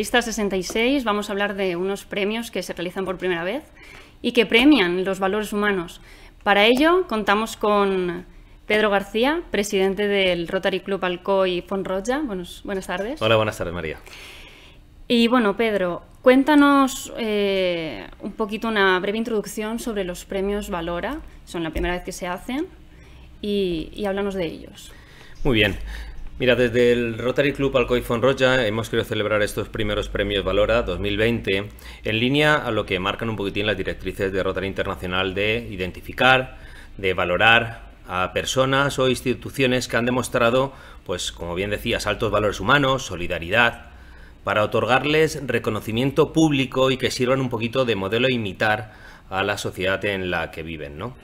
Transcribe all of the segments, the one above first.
Lista 66 vamos a hablar de unos premios que se realizan por primera vez y que premian los valores humanos. Para ello contamos con Pedro García, presidente del Rotary Club Alcoy Fonroja. Buenos, buenas tardes. Hola, buenas tardes, María. Y bueno, Pedro, cuéntanos eh, un poquito una breve introducción sobre los premios Valora. Son la primera vez que se hacen y, y háblanos de ellos. Muy bien. Mira, desde el Rotary Club Alcoy Fonroya hemos querido celebrar estos primeros premios Valora 2020 en línea a lo que marcan un poquitín las directrices de Rotary Internacional de identificar, de valorar a personas o instituciones que han demostrado, pues como bien decías, altos valores humanos, solidaridad, para otorgarles reconocimiento público y que sirvan un poquito de modelo a imitar a la sociedad en la que viven, ¿no?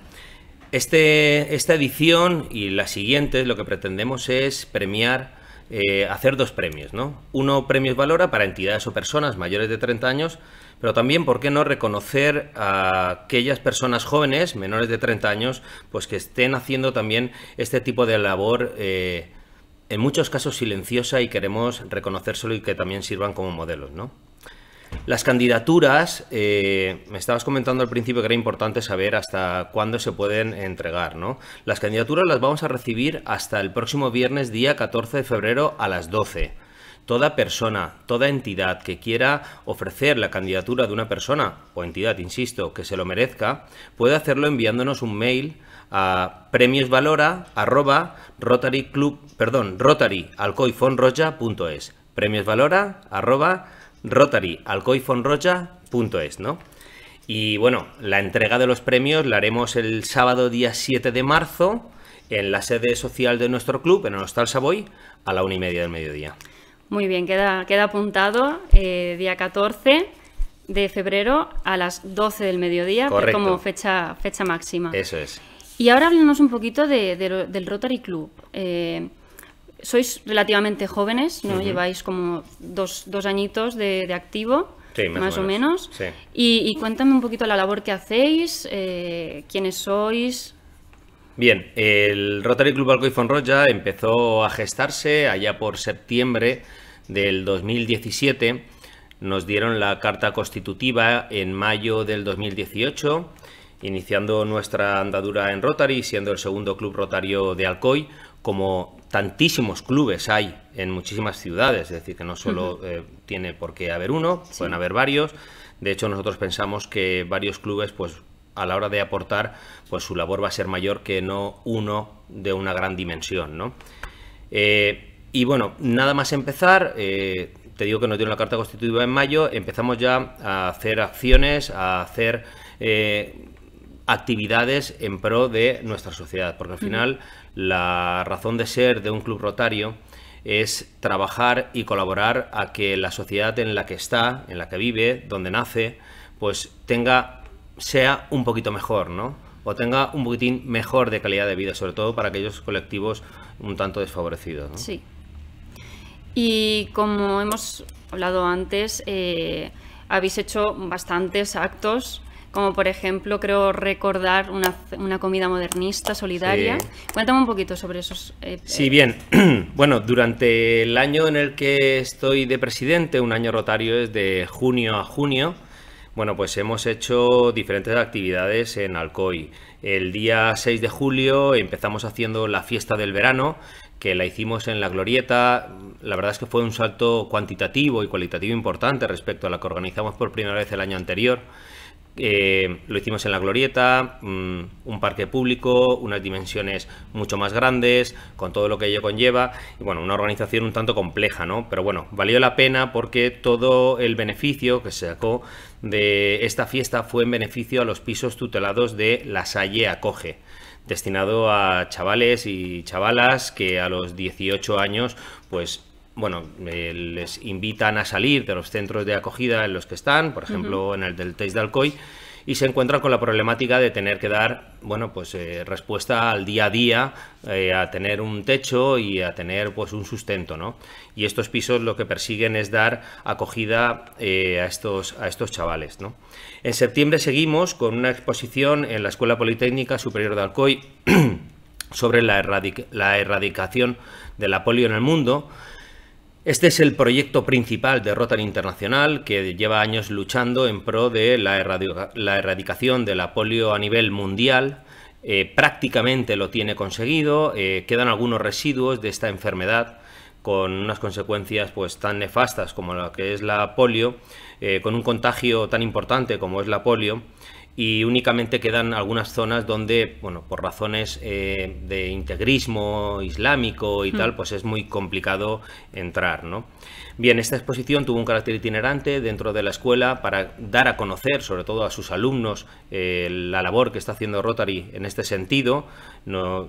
Este, esta edición y las siguientes lo que pretendemos es premiar, eh, hacer dos premios, ¿no? Uno premios Valora para entidades o personas mayores de 30 años, pero también, ¿por qué no reconocer a aquellas personas jóvenes, menores de 30 años, pues que estén haciendo también este tipo de labor, eh, en muchos casos silenciosa, y queremos reconocérselo y que también sirvan como modelos, ¿no? Las candidaturas, eh, me estabas comentando al principio que era importante saber hasta cuándo se pueden entregar, ¿no? Las candidaturas las vamos a recibir hasta el próximo viernes, día 14 de febrero, a las 12. Toda persona, toda entidad que quiera ofrecer la candidatura de una persona o entidad, insisto, que se lo merezca, puede hacerlo enviándonos un mail a premiosvalora perdón, premiosvalora es, ¿no? Y bueno, la entrega de los premios la haremos el sábado día 7 de marzo en la sede social de nuestro club, en el Hostal Savoy, a la una y media del mediodía. Muy bien, queda, queda apuntado eh, día 14 de febrero a las 12 del mediodía como fecha, fecha máxima. Eso es. Y ahora háblenos un poquito del Rotary Club. Eh, sois relativamente jóvenes, Lleváis como dos, añitos de, activo. más, o menos. Y, cuéntame un poquito la labor que hacéis, eh, quiénes sois. Bien, el Rotary Club Alcoy Fonroya empezó a gestarse allá por septiembre del 2017. Nos dieron la carta constitutiva en mayo del 2018, iniciando nuestra andadura en Rotary, siendo el segundo club rotario de Alcoy como tantísimos clubes hay en muchísimas ciudades, es decir, que no solo eh, tiene por qué haber uno, pueden haber varios. De hecho, nosotros pensamos que varios clubes, pues a la hora de aportar, pues su labor va a ser mayor que no uno de una gran dimensión, eh, y bueno, nada más empezar, eh, te digo que nos dieron la carta constitutiva en mayo, empezamos ya a hacer acciones, a hacer actividades en pro de nuestra sociedad, porque al final la razón de ser de un club rotario es trabajar y colaborar a que la sociedad en la que está, en la que vive, donde nace, pues tenga sea un poquito mejor, ¿no? O tenga un poquitín mejor de calidad de vida, sobre todo para aquellos colectivos un tanto desfavorecidos. Sí. Y como hemos hablado antes, eh, habéis hecho bastantes actos como por ejemplo creo recordar una, una comida modernista, solidaria. Cuéntame un poquito sobre esos... Eh, eh. sí, bien. bueno, durante el año en el que estoy de presidente, un año rotario es de junio a junio, bueno, pues hemos hecho diferentes actividades en Alcoy. El día 6 de julio empezamos haciendo la fiesta del verano, que la hicimos en la Glorieta. La verdad es que fue un salto cuantitativo y cualitativo importante respecto a la que organizamos por primera vez el año anterior. Eh, lo hicimos en la glorieta, mm, un parque público, unas dimensiones mucho más grandes, con todo lo que ello conlleva, y bueno, una organización un tanto compleja, ¿no? Pero bueno, valió la pena porque todo el beneficio que se sacó de esta fiesta fue en beneficio a los pisos tutelados de La Salle Acoge destinado a chavales y chavalas que a los 18 años pues bueno, eh, les invitan a salir de los centros de acogida en los que están, por ejemplo, en el del Teix de Alcoy, y se encuentran con la problemática de tener que dar, bueno, pues eh, respuesta al día a día, eh, a tener un techo y a tener, pues, un sustento, ¿no? Y estos pisos lo que persiguen es dar acogida a, estos, a estos chavales, ¿no? En septiembre seguimos con una exposición en la Escuela Politécnica Superior de Alcoy sobre la, la erradicación de la polio en el mundo, este es el proyecto principal de Rotary Internacional que lleva años luchando en pro de la, erradicación de la polio a nivel mundial. Eh, prácticamente lo tiene conseguido, eh, quedan algunos residuos de esta enfermedad con unas consecuencias pues tan nefastas como la que es la polio, eh, con un contagio tan importante como es la polio y únicamente quedan algunas zonas donde, bueno, por razones eh, de integrismo islámico y hmm. tal, pues es muy complicado entrar, ¿no? Bien, esta exposición tuvo un carácter itinerante dentro de la escuela para dar a conocer, sobre todo a sus alumnos, eh, la labor que está haciendo Rotary en este sentido.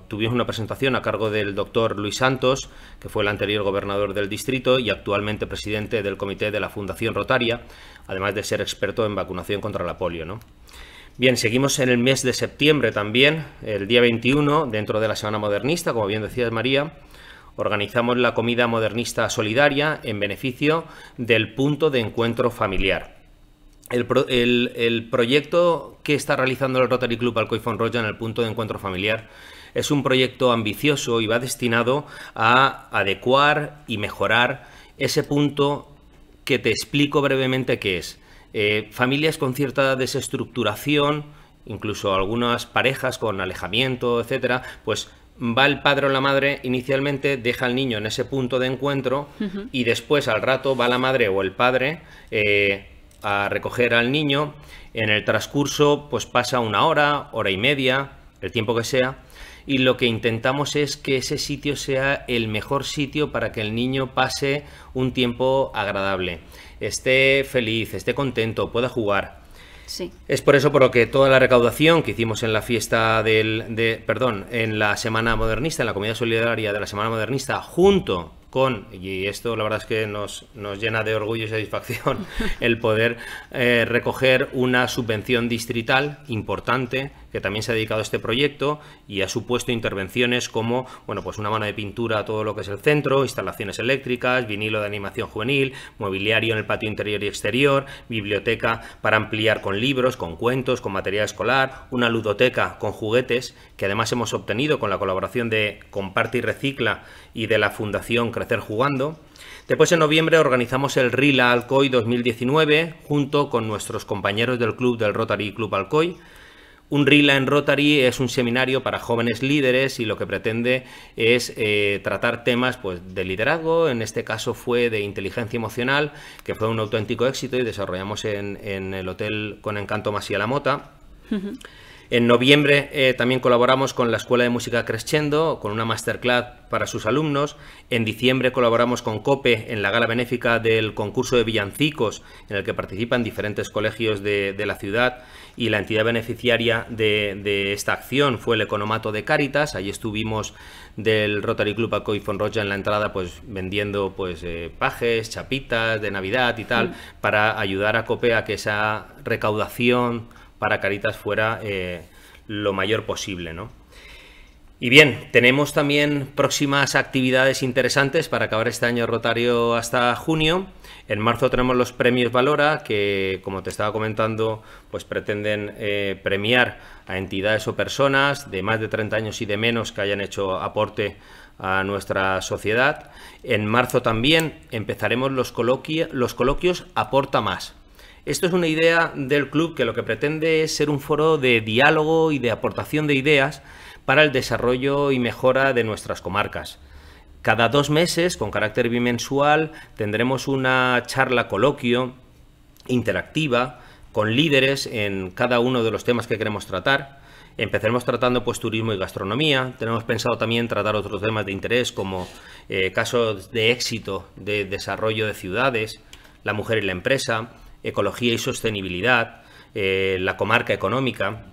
tuvimos una presentación a cargo del doctor Luis Santos, que fue el anterior gobernador del distrito y actualmente presidente del comité de la Fundación Rotaria, además de ser experto en vacunación contra la polio, ¿no? Bien, seguimos en el mes de septiembre también, el día 21, dentro de la Semana Modernista, como bien decía María, organizamos la comida modernista solidaria en beneficio del punto de encuentro familiar. El, proyecto que está realizando el Rotary Club Alcoy Roja en el punto de encuentro familiar es un proyecto ambicioso y va destinado a adecuar y mejorar ese punto que te explico brevemente qué es. Eh, familias con cierta desestructuración, incluso algunas parejas con alejamiento, etcétera, pues va el padre o la madre inicialmente, deja al niño en ese punto de encuentro y después al rato va la madre o el padre eh, a recoger al niño. En el transcurso pues pasa una hora, hora y media, el tiempo que sea, y lo que intentamos es que ese sitio sea el mejor sitio para que el niño pase un tiempo agradable, esté feliz, esté contento, pueda jugar. Es por eso por lo que toda la recaudación que hicimos en la fiesta del, de, perdón, en la Semana Modernista, en la comida Solidaria de la Semana Modernista, junto con, y esto la verdad es que nos, nos llena de orgullo y satisfacción, el poder eh, recoger una subvención distrital importante que también se ha dedicado a este proyecto y ha supuesto intervenciones como, bueno, pues una mano de pintura a todo lo que es el centro, instalaciones eléctricas, vinilo de animación juvenil, mobiliario en el patio interior y exterior, biblioteca para ampliar con libros, con cuentos, con material escolar, una ludoteca con juguetes que además hemos obtenido con la colaboración de Comparte y Recicla y de la Fundación Crecer Jugando. Después en noviembre organizamos el RILA Alcoy 2019 junto con nuestros compañeros del club del Rotary Club Alcoy un RILA en Rotary es un seminario para jóvenes líderes y lo que pretende es eh, tratar temas pues, de liderazgo, en este caso fue de inteligencia emocional, que fue un auténtico éxito y desarrollamos en, el Hotel con Encanto Masía La Mota. En noviembre eh, también colaboramos con la Escuela de Música Crescendo, con una masterclass para sus alumnos. En diciembre colaboramos con COPE en la gala benéfica del concurso de villancicos, en el que participan diferentes colegios de, la ciudad. Y la entidad beneficiaria de, esta acción fue el Economato de Cáritas. Allí estuvimos del Rotary Club Acoy Roja en la entrada, pues vendiendo pues eh, pajes, chapitas de Navidad y tal, mm. para ayudar a COPE a que esa recaudación para Caritas fuera eh, lo mayor posible, ¿no? Y bien, tenemos también próximas actividades interesantes para acabar este año rotario hasta junio. En marzo tenemos los premios Valora, que como te estaba comentando, pues pretenden eh, premiar a entidades o personas de más de 30 años y de menos que hayan hecho aporte a nuestra sociedad. En marzo también empezaremos los, coloquios. los coloquios Aporta Más esto es una idea del club que lo que pretende es ser un foro de diálogo y de aportación de ideas para el desarrollo y mejora de nuestras comarcas. Cada dos meses, con carácter bimensual, tendremos una charla coloquio interactiva con líderes en cada uno de los temas que queremos tratar. Empezaremos tratando pues turismo y gastronomía. Tenemos pensado también tratar otros temas de interés como eh, casos de éxito de desarrollo de ciudades, la mujer y la empresa, ecología y sostenibilidad, eh, la comarca económica.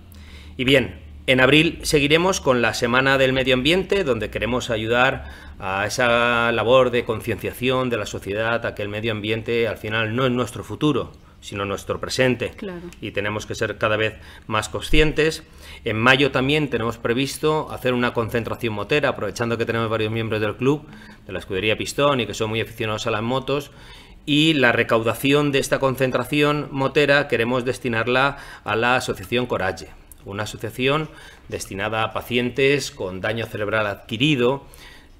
Y bien, en abril seguiremos con la Semana del Medio Ambiente, donde queremos ayudar a esa labor de concienciación de la sociedad, a que el medio ambiente al final no es nuestro futuro, sino nuestro presente. Y tenemos que ser cada vez más conscientes. En mayo también tenemos previsto hacer una concentración motera, aprovechando que tenemos varios miembros del club, de la escudería Pistón y que son muy aficionados a las motos y la recaudación de esta concentración motera queremos destinarla a la Asociación Coraje, una asociación destinada a pacientes con daño cerebral adquirido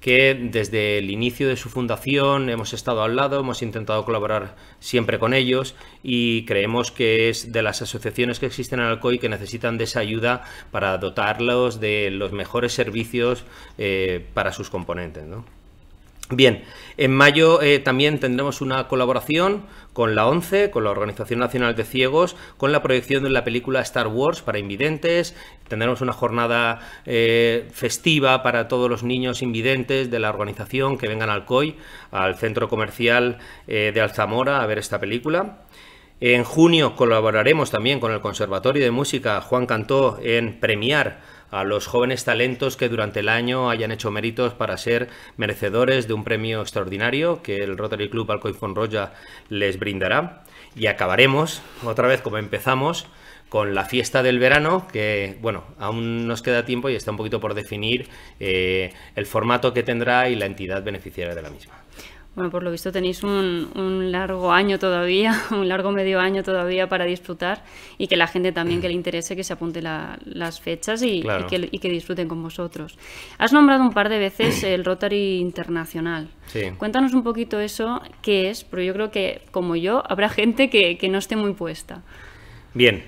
que desde el inicio de su fundación hemos estado al lado, hemos intentado colaborar siempre con ellos y creemos que es de las asociaciones que existen en Alcoy que necesitan de esa ayuda para dotarlos de los mejores servicios eh, para sus componentes. Bien, en mayo eh, también tendremos una colaboración con la ONCE, con la Organización Nacional de Ciegos, con la proyección de la película Star Wars para invidentes. Tendremos una jornada eh, festiva para todos los niños invidentes de la organización que vengan al COI, al centro comercial eh, de Alzamora, a ver esta película. En junio colaboraremos también con el Conservatorio de Música Juan Cantó en premiar a los jóvenes talentos que durante el año hayan hecho méritos para ser merecedores de un premio extraordinario que el Rotary Club Alcoy Fonroya les brindará. Y acabaremos, otra vez como empezamos, con la fiesta del verano, que bueno, aún nos queda tiempo y está un poquito por definir eh, el formato que tendrá y la entidad beneficiaria de la misma. Bueno, por lo visto tenéis un, largo año todavía, un largo medio año todavía para disfrutar y que la gente también que le interese que se apunte las fechas y, que, disfruten con vosotros. Has nombrado un par de veces el Rotary Internacional. Cuéntanos un poquito eso, qué es, pero yo creo que como yo habrá gente que, no esté muy puesta. Bien.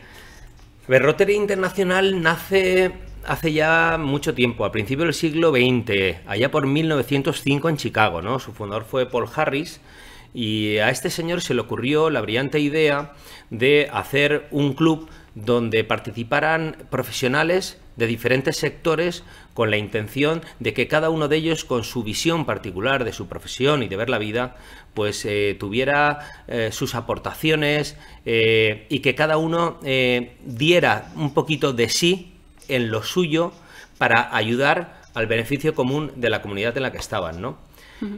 El Rotary Internacional nace hace ya mucho tiempo, a principio del siglo XX, allá por 1905 en Chicago, ¿no? Su fundador fue Paul Harris y a este señor se le ocurrió la brillante idea de hacer un club donde participaran profesionales de diferentes sectores con la intención de que cada uno de ellos con su visión particular de su profesión y de ver la vida pues eh, tuviera eh, sus aportaciones eh, y que cada uno diera un poquito de sí en lo suyo para ayudar al beneficio común de la comunidad en la que estaban, ¿no?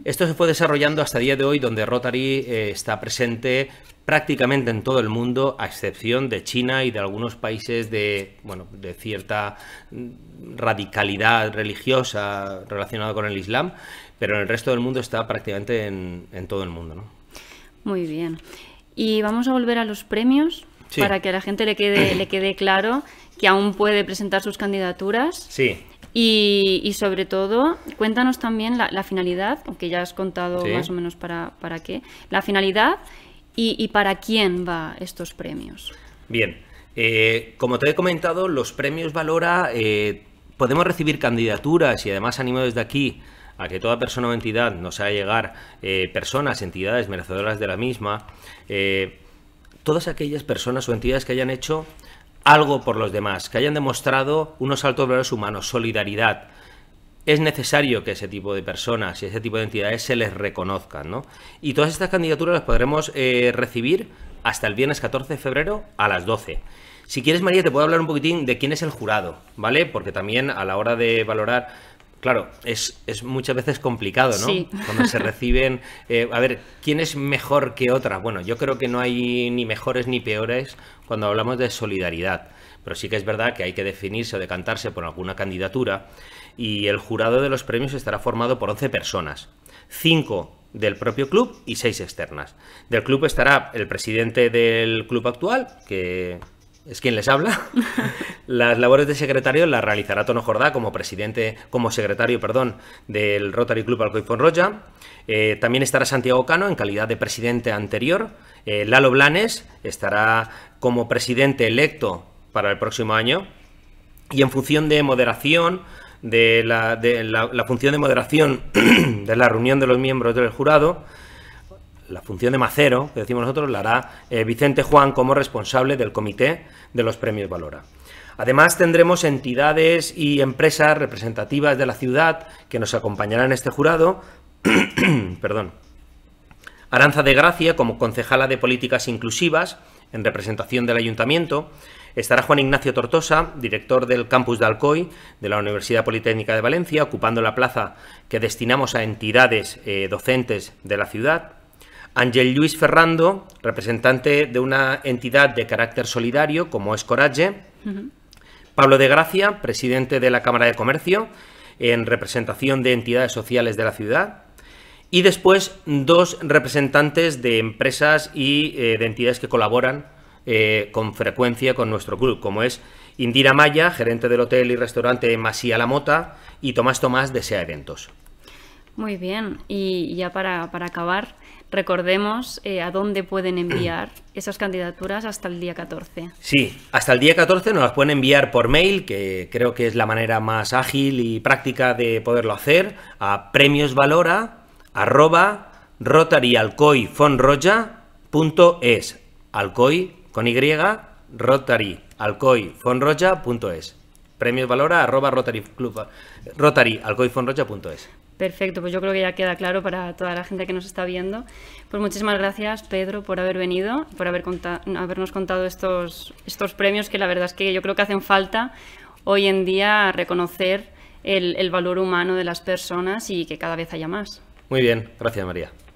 Esto se fue desarrollando hasta el día de hoy, donde Rotary eh, está presente prácticamente en todo el mundo, a excepción de China y de algunos países de, bueno, de cierta mm, radicalidad religiosa relacionada con el Islam, pero en el resto del mundo está prácticamente en, todo el mundo. Muy bien. Y vamos a volver a los premios para que a la gente le quede, le quede claro que aún puede presentar sus candidaturas. Sí. Y, sobre todo, cuéntanos también la, finalidad, aunque ya has contado más o menos para, qué, la finalidad y, para quién va estos premios. Bien, eh, como te he comentado, los premios Valora eh, podemos recibir candidaturas y además animo desde aquí a que toda persona o entidad nos haga llegar eh, personas, entidades merecedoras de la misma todas aquellas personas o entidades que hayan hecho algo por los demás, que hayan demostrado unos altos valores humanos, solidaridad. Es necesario que ese tipo de personas y ese tipo de entidades se les reconozcan, ¿no? Y todas estas candidaturas las podremos eh, recibir hasta el viernes 14 de febrero a las 12. Si quieres, María, te puedo hablar un poquitín de quién es el jurado, ¿vale? Porque también a la hora de valorar Claro, es, muchas veces complicado, ¿no? Cuando se reciben... Eh, a ver, ¿quién es mejor que otra? Bueno, yo creo que no hay ni mejores ni peores cuando hablamos de solidaridad, pero sí que es verdad que hay que definirse o decantarse por alguna candidatura y el jurado de los premios estará formado por 11 personas, 5 del propio club y 6 externas. Del club estará el presidente del club actual, que es quien les habla. Las labores de secretario las realizará Tono Jordá como presidente, como secretario, perdón, del Rotary Club Alcoy Roya. Eh, también estará Santiago Cano en calidad de presidente anterior. Eh, Lalo Blanes estará como presidente electo para el próximo año. Y en función de moderación, de la función de moderación de la reunión de los miembros del jurado, la función de macero, que decimos nosotros, la hará eh, Vicente Juan como responsable del comité de los premios Valora. Además tendremos entidades y empresas representativas de la ciudad que nos acompañarán en este jurado. Perdón. Aranza de Gracia como concejala de políticas inclusivas en representación del ayuntamiento. Estará Juan Ignacio Tortosa, director del campus de Alcoy de la Universidad Politécnica de Valencia, ocupando la plaza que destinamos a entidades eh, docentes de la ciudad. Ángel Luis Ferrando, representante de una entidad de carácter solidario como es Coraje. Pablo de Gracia, presidente de la Cámara de Comercio, en representación de entidades sociales de la ciudad. Y después dos representantes de empresas y eh, de entidades que colaboran eh, con frecuencia con nuestro club, como es Indira Maya, gerente del hotel y restaurante Masía La Mota, y Tomás Tomás de SEA Eventos. Muy bien, y ya para, para acabar, recordemos eh, a dónde pueden enviar esas candidaturas hasta el día 14. Sí, hasta el día 14 nos las pueden enviar por mail, que creo que es la manera más ágil y práctica de poderlo hacer, a premiosvalora arroba Alcoy con Y, rota y arroba rotary, club, rotary, Perfecto, pues yo creo que ya queda claro para toda la gente que nos está viendo. Pues muchísimas gracias, Pedro, por haber venido por haber habernos contado estos, estos premios que la verdad es que yo creo que hacen falta hoy en día reconocer el, el valor humano de las personas y que cada vez haya más. Muy bien, gracias María.